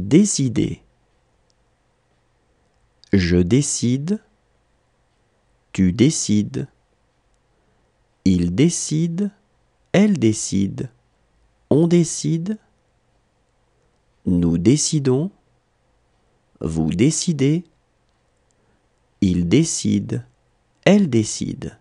Décider. Je décide. Tu décides. Il décide. Elle décide. On décide. Nous décidons. Vous décidez. Il décide. Elle décide.